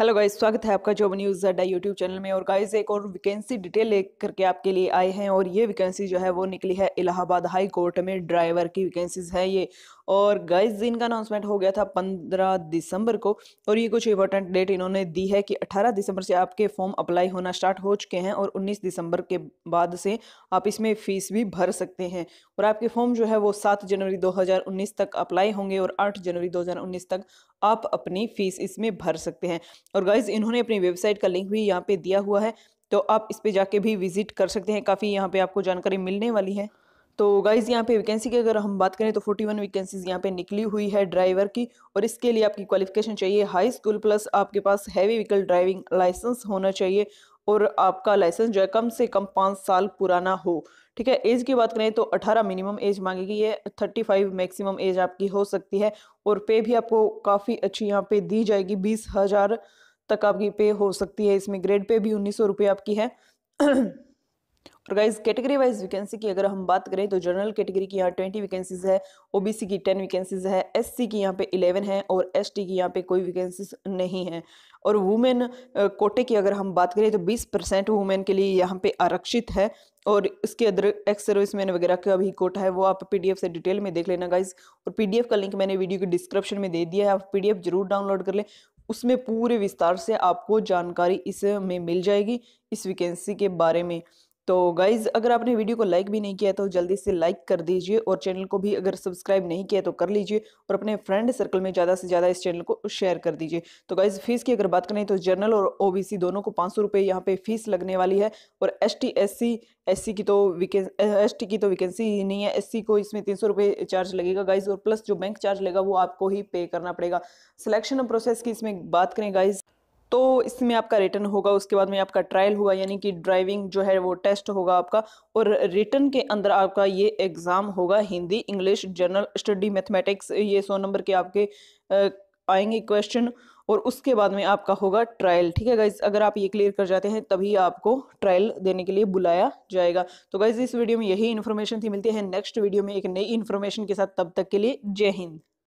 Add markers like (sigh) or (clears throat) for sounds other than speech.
hello guys स्वागत है आपका job news Adda YouTube channel में और गाइस एक और वैकेंसी डिटेल ले करके आपके लिए आए हैं और ये वैकेंसी जो है वो निकली है इलाहाबाद हाई कोर्ट में ड्राइवर की वैकेंसीज है ये और गाइस का अनाउंसमेंट हो गया था पंद्रह दिसंबर को और ये कुछ इंपॉर्टेंट डेट इन्होंने दी है कि अठारह दिसंबर से आपके फॉर्म अप्लाई होना स्टार्ट हो चुके हैं और उन्नीस दिसंबर के बाद से आप इसमें फ़ीस भी भर सकते हैं और आपके फॉर्म जो है वो सात जनवरी 2019 तक अप्लाई होंगे और आठ जनवरी 2019 तक आप अपनी फ़ीस इसमें भर सकते हैं और गाइज इन्होंने अपनी वेबसाइट का लिंक भी यहाँ पर दिया हुआ है तो आप इस पर जाके भी विजिट कर सकते हैं काफ़ी यहाँ पर आपको जानकारी मिलने वाली है तो गाइज़ यहाँ पे वैकेंसी की अगर हम बात करें तो 41 वन वैकेंसीज यहाँ पे निकली हुई है ड्राइवर की और इसके लिए आपकी क्वालिफिकेशन चाहिए हाई स्कूल प्लस आपके पास हैवी व्हीकल ड्राइविंग लाइसेंस होना चाहिए और आपका लाइसेंस जो है कम से कम पाँच साल पुराना हो ठीक है एज की बात करें तो 18 मिनिमम एज मांगेगी ये 35 मैक्सिमम एज आपकी हो सकती है और पे भी आपको काफ़ी अच्छी यहाँ पे दी जाएगी बीस हज़ार तक आपकी पे हो सकती है इसमें ग्रेड पे भी उन्नीस सौ आपकी है (clears throat) और गाइज कैटेगरी वाइज वैकेंसी की अगर हम बात करें तो जनरल कैटेगरी की यहाँ ट्वेंटी वैकेंसीज है ओबीसी की टेन वैकेंसीज है एससी की यहाँ पे इलेवन है और एसटी की यहाँ पे कोई वैकेंसीज नहीं है और वुमेन कोटे की अगर हम बात करें तो बीस परसेंट वुमेन के लिए यहाँ पे आरक्षित है और इसके अदर एक्स सर्विसमैन वगैरह का भी कोटा है वो आप पीडीएफ से डिटेल में देख लेना गाइज और पीडीएफ का लिंक मैंने वीडियो के डिस्क्रिप्शन में दे दिया है आप पीडीएफ जरूर डाउनलोड कर लें उसमें पूरे विस्तार से आपको जानकारी इसमें मिल जाएगी इस वैकेंसी के बारे में तो गाइज़ अगर आपने वीडियो को लाइक भी नहीं किया तो जल्दी से लाइक कर दीजिए और चैनल को भी अगर सब्सक्राइब नहीं किया तो कर लीजिए और अपने फ्रेंड सर्कल में ज़्यादा से ज़्यादा इस चैनल को शेयर कर दीजिए तो गाइज़ फीस की अगर बात करें तो जनरल और ओबीसी दोनों को पाँच सौ रुपये यहाँ पे फीस लगने वाली है और S T S C S C की तो विकें एस टी की तो वैकेंसी ही नहीं है एस सी को इसमें तीन सौ रुपये चार्ज लगेगा गाइज़ और प्लस जो बैंक चार्ज लगेगा वो आपको ही पे करना पड़ेगा सिलेक्शन प्रोसेस की इसमें बात करें गाइज़ तो इसमें आपका रिटर्न होगा उसके बाद में आपका ट्रायल होगा यानी कि ड्राइविंग जो है वो टेस्ट होगा आपका और रिटर्न के अंदर आपका ये एग्ज़ाम होगा Hindi English general study mathematics ये सौ नंबर के आपके आएंगे क्वेश्चन और उसके बाद में आपका होगा ट्रायल ठीक है गाइज अगर आप ये क्लियर कर जाते हैं तभी आपको ट्रायल देने के लिए बुलाया जाएगा तो गाइज इस वीडियो में यही इन्फॉर्मेशन थी मिलती है नेक्स्ट वीडियो में एक नई इन्फॉर्मेशन के साथ तब तक के लिए जय हिंद